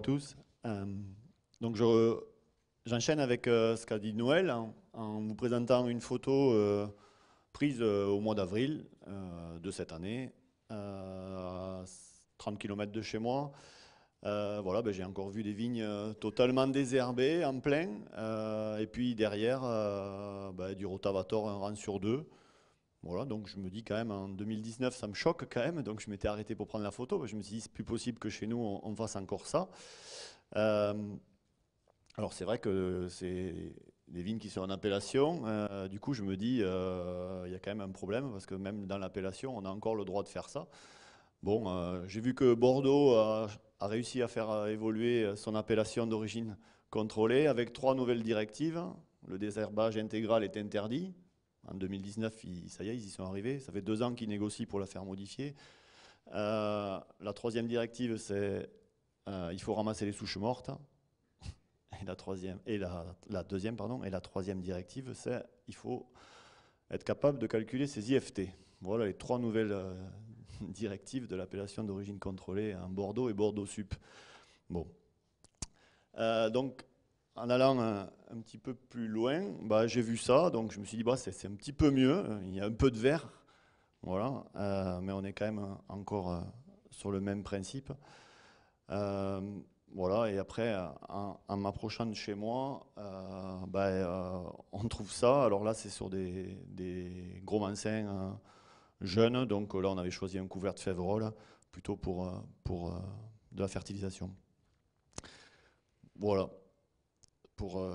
à tous. Euh, donc j'enchaîne avec euh, ce qu'a dit Noël en, vous présentant une photo euh, prise au mois d'avril de cette année, à 30 km de chez moi. voilà, ben, j'ai encore vu des vignes totalement désherbées, en plein, et puis derrière, ben, du rotavator un rang sur deux. Voilà, donc je me dis quand même, en 2019, ça me choque quand même, donc je m'étais arrêté pour prendre la photo, je me suis dit, c'est plus possible que chez nous, on, fasse encore ça. Euh, alors c'est vrai que c'est des vignes qui sont en appellation, euh, du coup je me dis, euh, il y a quand même un problème, parce que même dans l'appellation, on a encore le droit de faire ça. Bon, j'ai vu que Bordeaux a, a réussi à faire évoluer son appellation d'origine contrôlée avec trois nouvelles directives. Le désherbage intégral est interdit, en 2019, ça y est, ils y sont arrivés. Ça fait deux ans qu'ils négocient pour la faire modifier. Euh, la troisième directive, c'est euh, il faut ramasser les souches mortes. Et la troisième, et la, la deuxième, pardon, et la troisième directive, c'est il faut être capable de calculer ces IFT. Voilà les trois nouvelles euh, directives de l'appellation d'origine contrôlée en Bordeaux et Bordeaux Sup. Bon. Euh, donc, en allant euh, un, petit peu plus loin, bah, j'ai vu ça, donc je me suis dit, bah, c'est un petit peu mieux, euh, il y a un peu de verre, voilà, euh, mais on est quand même encore sur le même principe. voilà, et après, en, m'approchant de chez moi, bah, on trouve ça. Alors là, c'est sur des, gros mansins jeunes, donc là, on avait choisi un couvert de févrole, plutôt pour, pour de la fertilisation. Voilà pour euh,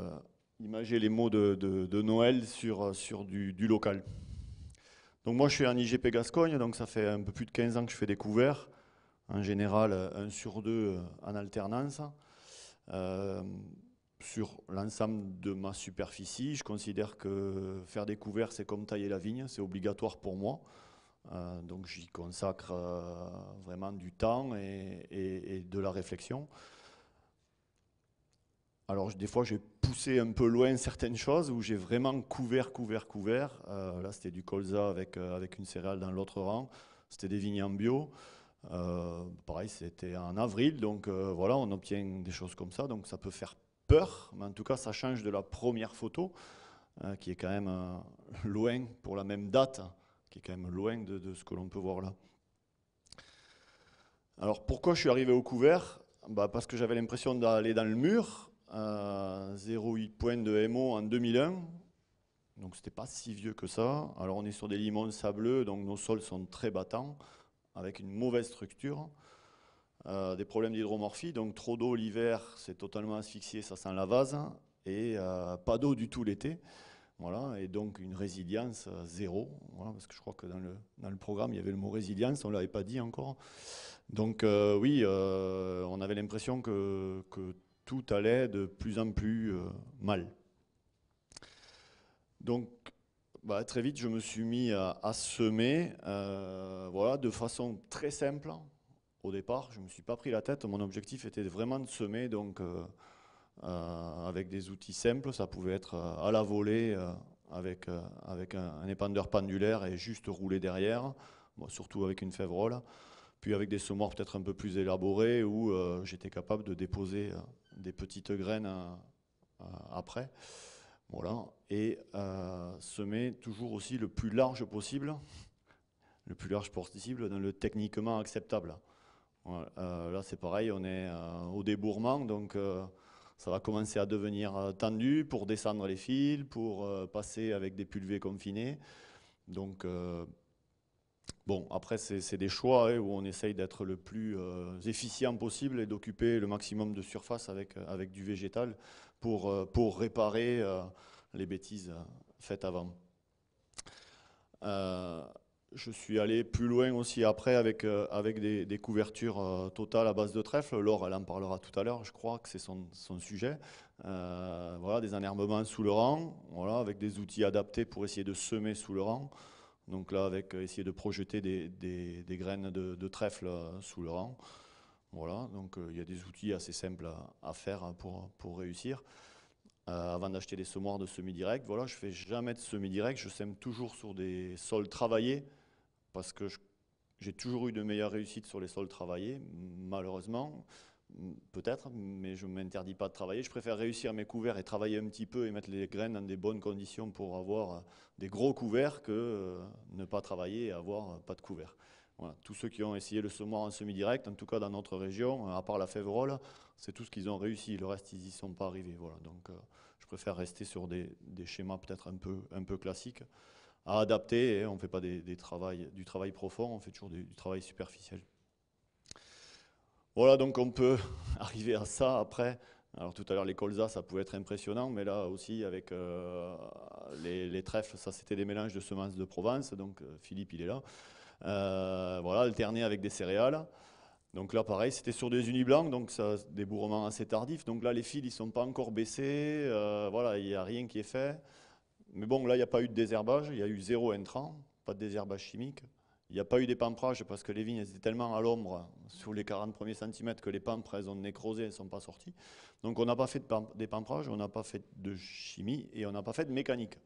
imager les mots de, Noël sur, euh, sur du, local. Donc moi je suis en IGP Gascogne, donc ça fait un peu plus de 15 ans que je fais des couverts, en général un sur deux euh, en alternance. sur l'ensemble de ma superficie, je considère que faire des couverts c'est comme tailler la vigne, c'est obligatoire pour moi. donc j'y consacre vraiment du temps et, et de la réflexion. Alors des fois j'ai poussé un peu loin certaines choses où j'ai vraiment couvert, couvert, couvert. Euh, là c'était du colza avec, euh, avec une céréale dans l'autre rang, c'était des vignes en bio. Euh, pareil c'était en avril, donc voilà on obtient des choses comme ça, donc ça peut faire peur, mais en tout cas ça change de la première photo qui est quand même loin pour la même date, qui est quand même loin de, de ce que l'on peut voir là. Alors pourquoi je suis arrivé au couvert bah, Parce que j'avais l'impression d'aller dans le mur, 0,8 points de MO en 2001. Donc c'était pas si vieux que ça. Alors on est sur des limons sableux, donc nos sols sont très battants, avec une mauvaise structure. Euh, des problèmes d'hydromorphie, donc trop d'eau l'hiver, c'est totalement asphyxié, ça sent la vase, et euh, pas d'eau du tout l'été. Voilà, et donc une résilience euh, zéro, voilà, parce que je crois que dans le, dans le programme, il y avait le mot résilience, on ne l'avait pas dit encore. Donc oui, on avait l'impression que, que tout allait de plus en plus euh, mal. Donc, bah, très vite, je me suis mis à, semer euh, voilà, de façon très simple. Au départ, je ne me suis pas pris la tête. Mon objectif était vraiment de semer donc, euh, avec des outils simples. Ça pouvait être à la volée avec, avec un, épandeur pendulaire et juste rouler derrière, surtout avec une févrole puis avec des semoirs peut-être un peu plus élaborés où j'étais capable de déposer des petites graines hein, euh, après. Voilà. Et euh, semer toujours aussi le plus large possible, le plus large possible dans le techniquement acceptable. Euh, là, c'est pareil, on est au débourrement, donc ça va commencer à devenir tendu pour descendre les fils, pour passer avec des pulvées confinés. Donc, Bon, après, c'est des choix hein, où on essaye d'être le plus euh, efficient possible et d'occuper le maximum de surface avec, euh, du végétal pour, euh, réparer les bêtises faites avant. je suis allé plus loin aussi après avec, des, couvertures totales à base de trèfle. Laure, elle en parlera tout à l'heure, je crois que c'est son, sujet. voilà, des enherbements sous le rang, voilà, avec des outils adaptés pour essayer de semer sous le rang. Donc là, avec euh, essayer de projeter des, graines de, trèfle euh, sous le rang. Voilà, donc euh, il y a des outils assez simples à, faire hein, pour, pour réussir. avant d'acheter des semoirs de semi-direct, voilà, je fais jamais de semi-direct, je sème toujours sur des sols travaillés parce que j'ai toujours eu de meilleures réussites sur les sols travaillés, malheureusement. Peut-être, mais je ne m'interdis pas de travailler. Je préfère réussir mes couverts et travailler un petit peu et mettre les graines dans des bonnes conditions pour avoir euh, des gros couverts que euh, ne pas travailler et avoir euh, pas de couverts. Voilà. Tous ceux qui ont essayé le semoir en semi-direct, en tout cas dans notre région, à part la févrole, c'est tout ce qu'ils ont réussi. Le reste, ils n'y sont pas arrivés. Voilà. Donc, je préfère rester sur des, schémas peut-être un peu, un peu classiques à adapter. on ne fait pas des, du travail profond, on fait toujours du travail superficiel. Voilà, donc on peut arriver à ça après. Alors tout à l'heure, les colzas, ça pouvait être impressionnant, mais là aussi, avec euh, les, trèfles, ça c'était des mélanges de semences de Provence, donc euh, Philippe, il est là. Euh, voilà, alterné avec des céréales. Donc là, pareil, c'était sur des unis blancs, donc ça, des bourrements assez tardifs. Donc là, les fils, ils ne sont pas encore baissés, voilà, il n'y a rien qui est fait. Mais bon, là, il n'y a pas eu de désherbage, il y a eu zéro intrant, pas de désherbage chimique. Il n'y a pas eu des d'épamprage parce que les vignes étaient tellement à l'ombre sous les 40 premiers centimètres que les pampres elles ont nécrosé, elles ne sont pas sorties. Donc on n'a pas fait d'épamprage, on n'a pas fait de chimie et on n'a pas fait de mécanique.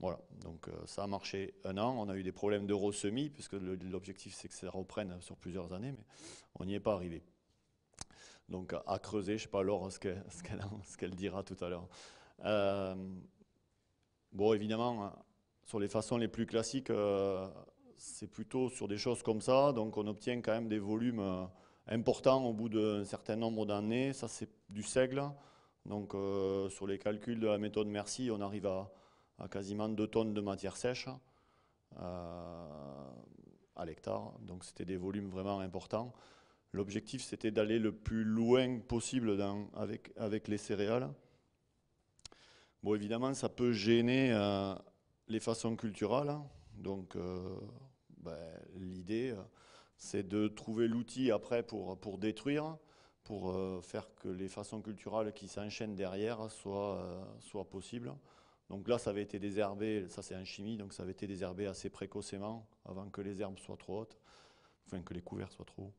Voilà, donc euh, ça a marché un an. On a eu des problèmes de ressemis puisque l'objectif c'est que ça reprenne sur plusieurs années, mais on n'y est pas arrivé. Donc à, creuser, je ne sais pas alors ce qu'elle dira tout à l'heure. Euh, bon, évidemment, hein, sur les façons les plus classiques, euh, c'est plutôt sur des choses comme ça, donc on obtient quand même des volumes euh, importants au bout d'un certain nombre d'années. Ça, c'est du seigle. Donc, euh, sur les calculs de la méthode Merci, on arrive à, quasiment 2 tonnes de matière sèche euh, à l'hectare. Donc, c'était des volumes vraiment importants. L'objectif, c'était d'aller le plus loin possible avec, les céréales. Bon, évidemment, ça peut gêner les façons culturelles, hein. Donc, ben, l'idée, euh, c'est de trouver l'outil après pour, pour détruire, pour euh, faire que les façons culturelles qui s'enchaînent derrière euh, soient, possibles. Donc là, ça avait été désherbé, ça c'est en chimie, donc ça avait été désherbé assez précocement, avant que les herbes soient trop hautes, enfin que les couverts soient trop hauts.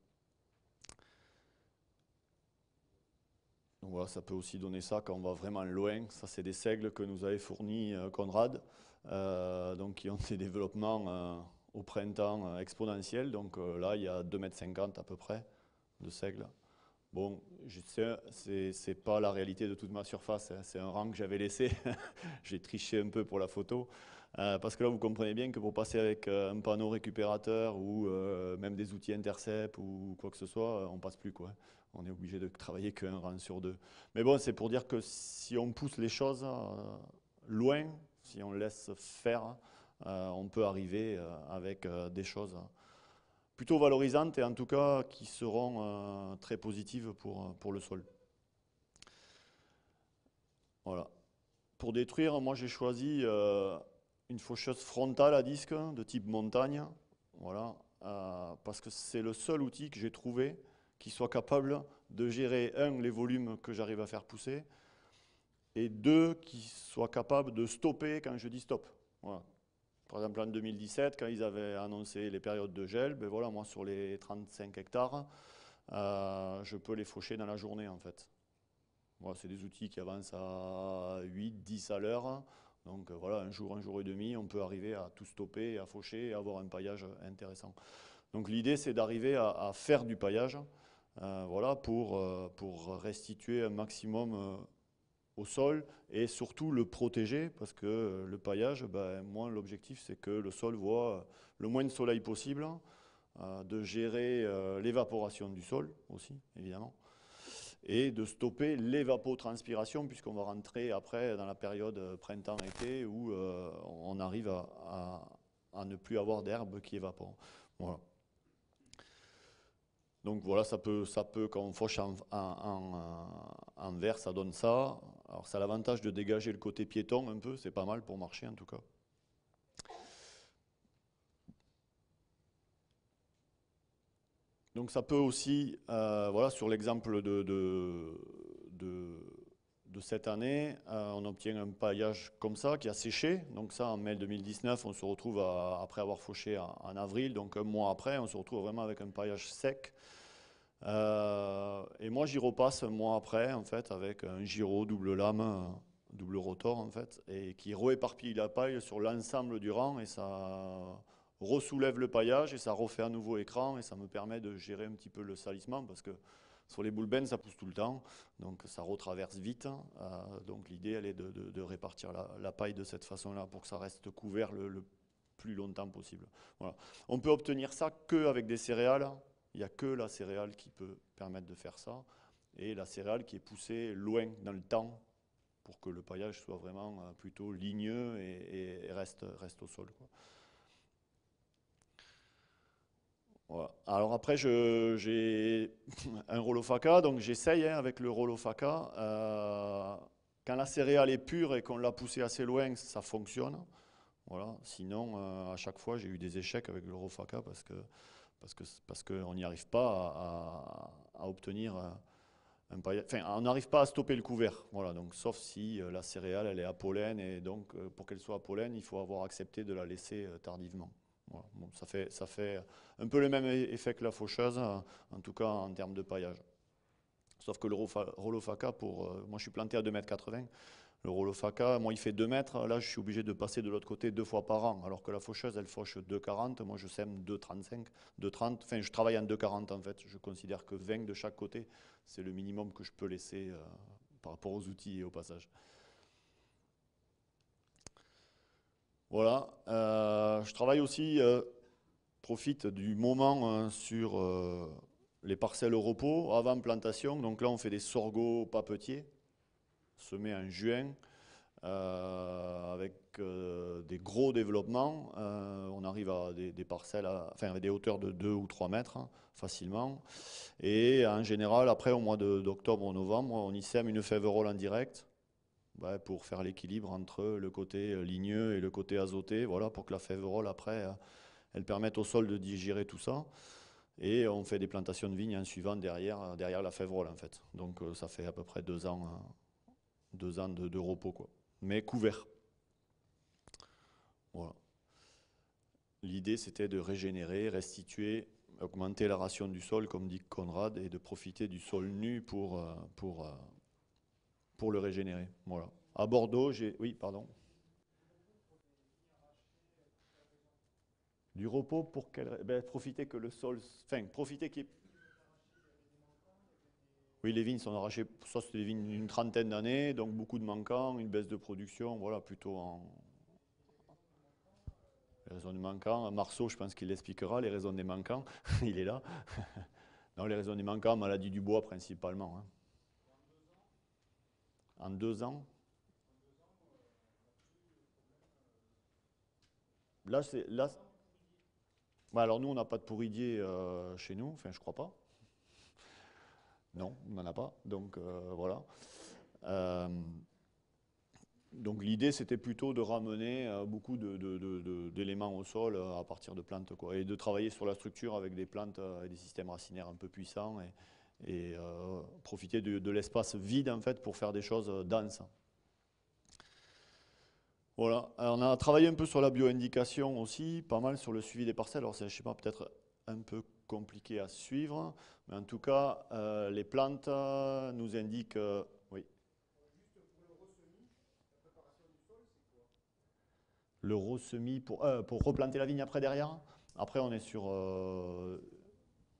Donc voilà, ça peut aussi donner ça quand on va vraiment loin. Ça, c'est des seigles que nous avait fournis Conrad, donc qui ont des développements au printemps euh, exponentiel, Donc euh, là, il y a 2,50 m à peu près de seigle. Bon, je sais, c'est pas la réalité de toute ma surface, hein. c'est un rang que j'avais laissé, j'ai triché un peu pour la photo, euh, parce que là vous comprenez bien que pour passer avec un panneau récupérateur ou même des outils intercept ou quoi que ce soit, on passe plus quoi. On est obligé de travailler qu'un rang sur deux. Mais bon, c'est pour dire que si on pousse les choses loin, si on laisse faire, euh, on peut arriver euh, avec euh, des choses plutôt valorisantes et en tout cas qui seront très positives pour, le sol. Voilà. Pour détruire, moi j'ai choisi une faucheuse frontale à disque de type montagne, voilà, parce que c'est le seul outil que j'ai trouvé qui soit capable de gérer, un, les volumes que j'arrive à faire pousser, et deux, qui soit capable de stopper quand je dis stop. Par exemple, en 2017, quand ils avaient annoncé les périodes de gel, ben voilà, moi, sur les 35 hectares, euh, je peux les faucher dans la journée, en fait. Voilà, c'est des outils qui avancent à 8, 10 à l'heure. Donc euh, voilà, un jour, un jour et demi, on peut arriver à tout stopper, à faucher et avoir un paillage intéressant. Donc l'idée, c'est d'arriver à, faire du paillage euh, voilà, pour, pour restituer un maximum au sol et surtout le protéger parce que le paillage, ben, moi l'objectif c'est que le sol voit le moins de soleil possible, hein, euh, de gérer euh, l'évaporation du sol aussi évidemment et de stopper l'évapotranspiration puisqu'on va rentrer après dans la période printemps-été où euh, on arrive à, ne plus avoir d'herbe qui évapore. Donc voilà, ça peut, ça peut quand on fauche en, en, en verre, ça donne ça. Alors ça a l'avantage de dégager le côté piéton un peu, c'est pas mal pour marcher en tout cas. Donc ça peut aussi, euh, voilà, sur l'exemple de, cette année, euh, on obtient un paillage comme ça qui a séché. Donc ça, en mai 2019, on se retrouve après avoir fauché en, avril, donc un mois après, on se retrouve vraiment avec un paillage sec. Euh, et moi, j'y repasse un mois après, en fait, avec un giro double lame, double rotor, en fait, et qui rééparpille la paille sur l'ensemble du rang, et ça ressoulève le paillage, et ça refait un nouveau écran, et ça me permet de gérer un petit peu le salissement, parce que sur les boules ça pousse tout le temps, donc ça retraverse vite. Euh, donc l'idée, elle est de, répartir la, paille de cette façon-là pour que ça reste couvert le, plus longtemps possible. Voilà. On peut obtenir ça qu'avec des céréales il n'y a que la céréale qui peut permettre de faire ça. Et la céréale qui est poussée loin dans le temps pour que le paillage soit vraiment euh, plutôt ligneux et, reste, reste au sol. Alors après, j'ai un Rolofaka, donc j'essaye hein, avec le Rolofaka. Euh, quand la céréale est pure et qu'on l'a poussée assez loin, ça fonctionne. Voilà. Sinon, euh, à chaque fois, j'ai eu des échecs avec le Rolofaka parce que parce qu'on parce n'y arrive pas à, obtenir euh, un Enfin, on n'arrive pas à stopper le couvert, voilà, donc, sauf si euh, la céréale elle est pollen et donc euh, pour qu'elle soit à pollen, il faut avoir accepté de la laisser tardivement. ça, fait, ça fait un peu le même e-, effet que la faucheuse, en tout cas en termes de paillage. Sauf que le Rolofaca, pour, moi je suis planté à 2,80 m, le rouleau faca, moi, il fait 2 mètres. Là, je suis obligé de passer de l'autre côté deux fois par an. Alors que la faucheuse, elle fauche 2,40. Moi, je sème 2,35, 2,30. Enfin, je travaille en 2,40 en fait. Je considère que 20 de chaque côté, c'est le minimum que je peux laisser euh, par rapport aux outils et au passage. Voilà. Euh, je travaille aussi, euh, profite du moment hein, sur les parcelles au repos avant plantation. Donc là, on fait des sorgho papetiers semé en juin, euh, avec euh, des gros développements. Euh, on arrive à des, parcelles, à, enfin avec des hauteurs de 2 ou 3 mètres hein, facilement. Et en général, après, au mois d'octobre ou novembre, on y sème une févrole en direct pour faire l'équilibre entre le côté ligneux et le côté azoté, voilà, pour que la févrole, après, elle permette au sol de digérer tout ça. Et on fait des plantations de vignes en suivant derrière, derrière la févrole, en fait. Donc ça fait à peu près deux ans hein, deux ans de, repos, quoi. mais couvert. L'idée, c'était de régénérer, restituer, augmenter la ration du sol, comme dit Conrad, et de profiter du sol nu pour, euh, pour, euh, pour le régénérer. Voilà. À Bordeaux, j'ai... Oui, pardon. Du repos pour qu'elle... Ben, profiter que le sol... Enfin, profiter qu'il oui, les vignes sont arrachées, ça c'est des vignes d'une trentaine d'années, donc beaucoup de manquants, une baisse de production, voilà, plutôt en les raisons des manquants, Marceau, je pense qu'il l'expliquera, les raisons des manquants, il est là. non, les raisons des manquants, maladie du bois principalement. Hein. En deux ans Là, c'est. Là... alors, nous, on n'a pas de pourridier euh, chez nous, enfin, je crois pas. Non, on n'en a pas. Donc euh, voilà. Euh, donc l'idée, c'était plutôt de ramener euh, beaucoup d'éléments au sol à partir de plantes, et de travailler sur la structure avec des plantes et des systèmes racinaires un peu puissants, et, profiter de, l'espace vide en fait pour faire des choses denses. Voilà, on a travaillé un peu sur la bioindication aussi, pas mal sur le suivi des parcelles. Alors, je ne sais pas, peut-être un peu compliqué à suivre, mais en tout cas, euh, les plantes euh, nous indiquent... Euh, oui. Le ressemis pour, pour replanter la vigne après derrière Après on est sur...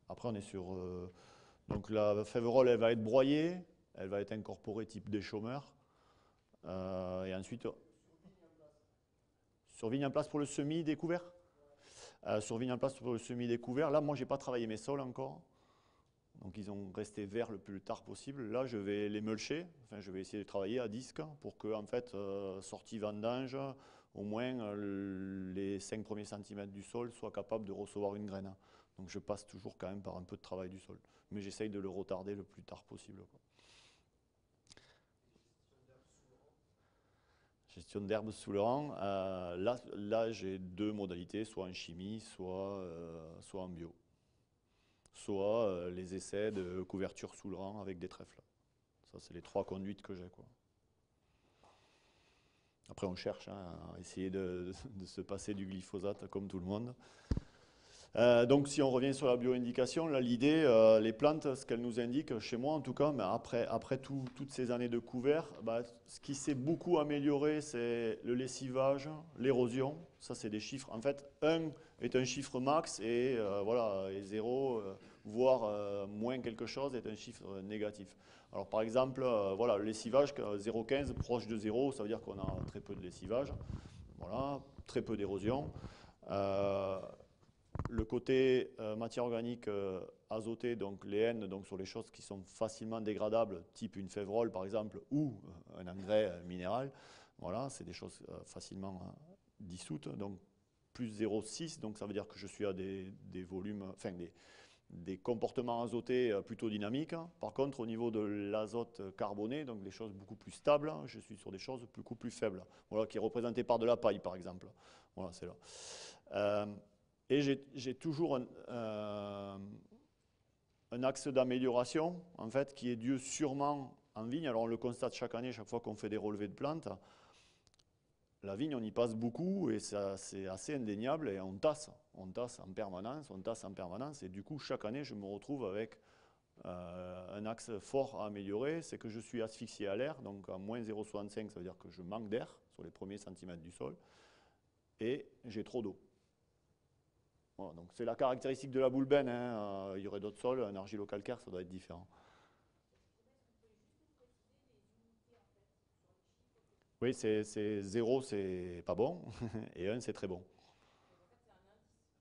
après on est sur... donc la févrole elle va être broyée, elle va être incorporée type des chômeurs. et ensuite... Sur vigne en place pour le semi découvert euh, sur en place pour euh, le semi-découvert, là, moi, je n'ai pas travaillé mes sols encore. Donc, ils ont resté verts le plus tard possible. Là, je vais les mulcher. Enfin, je vais essayer de travailler à disque pour que, en fait, euh, sortie vendange, au moins euh, les 5 premiers centimètres du sol soient capables de recevoir une graine. Donc, je passe toujours quand même par un peu de travail du sol. Mais j'essaye de le retarder le plus tard possible. gestion d'herbes sous le rang, euh, là, j'ai deux modalités, soit en chimie, soit, euh, en bio. Soit euh, les essais de couverture sous le rang avec des trèfles. Ça, c'est les trois conduites que j'ai. Après, on cherche hein, à essayer de, se passer du glyphosate comme tout le monde. Euh, donc si on revient sur la bioindication, là l'idée, euh, les plantes, ce qu'elles nous indiquent, chez moi en tout cas, après, toutes ces années de couvert, bah, ce qui s'est beaucoup amélioré, c'est le lessivage, l'érosion, ça c'est des chiffres, en fait 1 est un chiffre max et euh, voilà, et 0, voire moins quelque chose, est un chiffre négatif. Alors par exemple, voilà, le lessivage 0,15 proche de 0, ça veut dire qu'on a très peu de lessivage, voilà, très peu d'érosion le côté euh, matière organique euh, azotée, donc les N, donc sur les choses qui sont facilement dégradables, type une févrole par exemple, ou euh, un engrais minéral, voilà, c'est des choses facilement hein, dissoutes, donc plus 0,6, donc ça veut dire que je suis à des, des volumes, enfin des, des comportements azotés plutôt dynamiques. Par contre, au niveau de l'azote carboné, donc des choses beaucoup plus stables, hein, je suis sur des choses beaucoup plus faibles. Voilà, qui est représenté par de la paille, par exemple. Voilà, c'est là. Euh, et j'ai toujours euh, un, axe d'amélioration, en fait, qui est dû sûrement en vigne. Alors, on le constate chaque année, chaque fois qu'on fait des relevés de plantes. La vigne, on y passe beaucoup et c'est assez indéniable et on tasse. On tasse en permanence, on tasse en permanence. Et du coup, chaque année, je me retrouve avec euh, un axe fort à améliorer. C'est que je suis asphyxié à l'air, donc à moins 0,65, ça veut dire que je manque d'air sur les premiers centimètres du sol. Et j'ai trop d'eau donc c'est la caractéristique de la boule ben. Hein. Euh, il y aurait d'autres sols, un au calcaire ça doit être différent. Oui, c'est zéro, c'est pas bon, et 1, c'est très bon.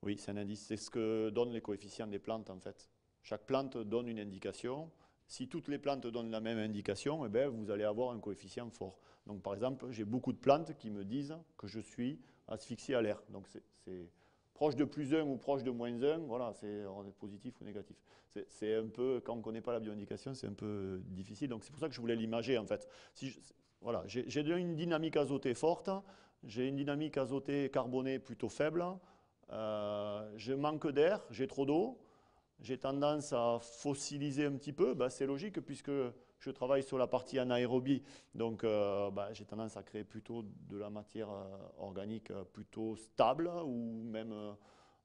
Oui, c'est un indice. C'est ce que donnent les coefficients des plantes, en fait. Chaque plante donne une indication. Si toutes les plantes donnent la même indication, eh bien, vous allez avoir un coefficient fort. Donc, par exemple, j'ai beaucoup de plantes qui me disent que je suis asphyxié à l'air. Donc, c'est proche de plus 1 ou proche de moins 1, voilà, c'est on est positif ou négatif. C'est un peu, quand on ne connaît pas la bioindication, c'est un peu difficile. Donc c'est pour ça que je voulais l'imager en fait. Si voilà, j'ai une dynamique azotée forte, j'ai une dynamique azotée carbonée plutôt faible, euh, je manque d'air, j'ai trop d'eau, j'ai tendance à fossiliser un petit peu, bah, c'est logique puisque je travaille sur la partie anaérobie, donc euh, bah, j'ai tendance à créer plutôt de la matière euh, organique euh, plutôt stable ou même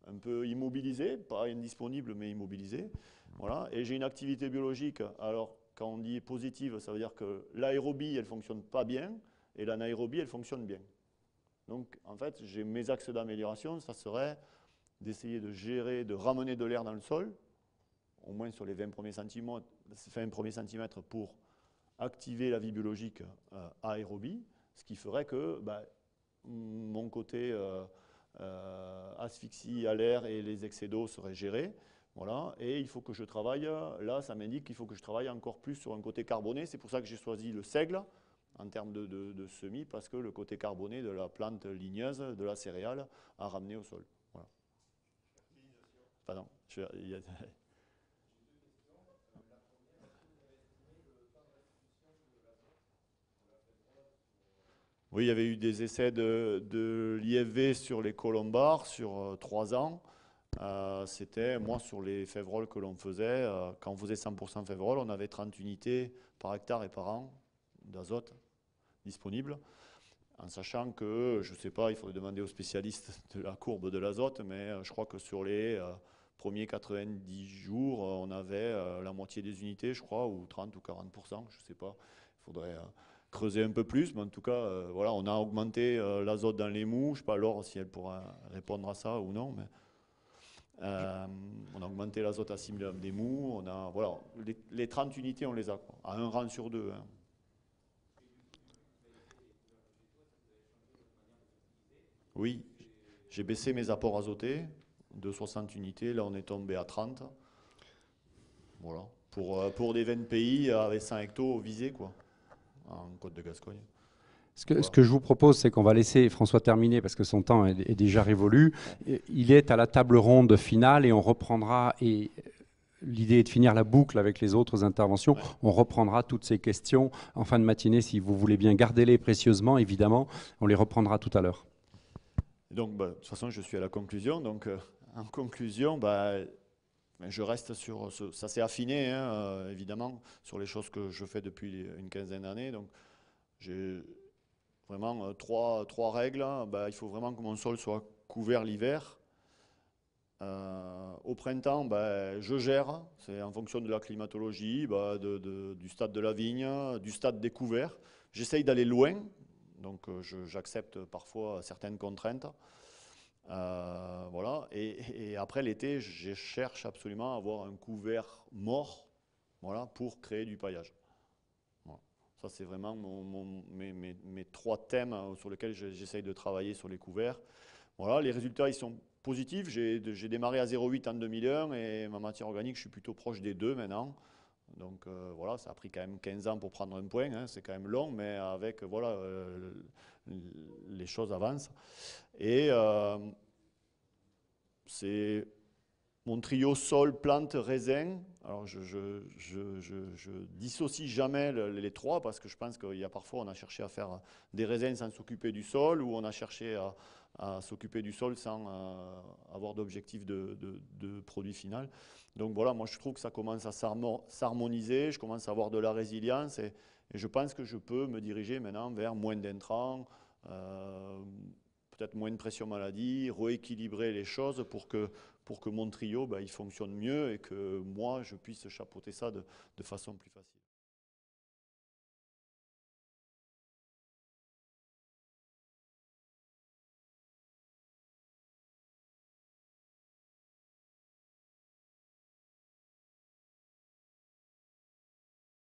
un peu immobilisée, pas indisponible mais immobilisée. Voilà. Et j'ai une activité biologique, alors quand on dit positive, ça veut dire que l'aérobie, elle fonctionne pas bien, et l'anaérobie, elle fonctionne bien. Donc, en fait, j'ai mes axes d'amélioration, ça serait d'essayer de gérer, de ramener de l'air dans le sol, au moins sur les 20 premiers centimètres, premiers centimètres pour activer la vie biologique euh, aérobie, ce qui ferait que bah, mon côté euh, euh, asphyxie à l'air et les excès d'eau seraient gérés. Voilà, et il faut que je travaille, là ça m'indique qu'il faut que je travaille encore plus sur un côté carboné, c'est pour ça que j'ai choisi le seigle en termes de, semis, parce que le côté carboné de la plante ligneuse, de la céréale, a ramené au sol. Pardon, Oui, il y avait eu des essais de, l'IFV sur les colombards sur euh, trois ans. Euh, c'était, moi, sur les févroles que l'on faisait, euh, quand on faisait 100% févroles, on avait 30 unités par hectare et par an d'azote disponible. en sachant que, je ne sais pas, il faudrait demander aux spécialistes de la courbe de l'azote, mais je crois que sur les premiers 90 jours, on avait la moitié des unités, je crois, ou 30 ou 40%, je ne sais pas. Il faudrait creuser un peu plus, mais en tout cas, euh, voilà, on a augmenté euh, l'azote dans les mous. Je ne sais pas alors si elle pourra répondre à ça ou non, mais euh, on a augmenté l'azote assimilable des mous. On a, voilà, les, 30 unités, on les a, à un rang sur deux. Hein. Oui, j'ai baissé mes apports azotés de 60 unités. Là, on est tombé à 30. Voilà. Pour, pour des 20 pays avec 100 hectos visés, quoi en Côte de Gascogne. Ce que, ce que, je vous propose, c'est qu'on va laisser François terminer parce que son temps est, déjà révolu. Il est à la table ronde finale et on reprendra, et l'idée est de finir la boucle avec les autres interventions, on reprendra toutes ces questions en fin de matinée si vous voulez bien. garder les précieusement, évidemment, on les reprendra tout à l'heure. Donc, bah, de toute façon, je suis à la conclusion. Donc, euh, en conclusion, bah, mais je reste sur ça s'est affiné hein, euh, évidemment sur les choses que je fais depuis une quinzaine d'années. Donc j'ai vraiment euh, trois, trois règles. Hein. Bah, il faut vraiment que mon sol soit couvert l'hiver. Euh, au printemps, bah, je gère, c'est en fonction de la climatologie, bah, du stade de la vigne, du stade découvert. J'essaye d'aller loin, donc j'accepte parfois certaines contraintes. Euh, voilà. Et, après l'été, je cherche absolument à avoir un couvert mort voilà, pour créer du paillage. Ça, c'est vraiment mon, mes, trois thèmes euh, sur lesquels j'essaye de travailler sur les couverts. Voilà, les résultats, ils sont positifs. J'ai démarré à 0,8 en 2001 et ma matière organique, je suis plutôt proche des deux maintenant. Donc euh, voilà, ça a pris quand même 15 ans pour prendre un point, hein. c'est quand même long, mais avec voilà, les choses avancent. Et euh, c'est mon trio sol, plante, raisin. Alors je, je, dissocie jamais les trois parce que je pense qu'il y a parfois on a cherché à faire des raisins sans s'occuper du sol ou on a cherché à, s'occuper du sol sans euh, avoir d'objectif de, de, produit final. Donc voilà, moi je trouve que ça commence à s'harmoniser, je commence à avoir de la résilience et, et je pense que je peux me diriger maintenant vers moins d'intrants, euh, peut-être moins de pression maladie, rééquilibrer les choses pour que, pour que mon trio, ben, il fonctionne mieux et que moi, je puisse chapeauter ça de façon plus facile.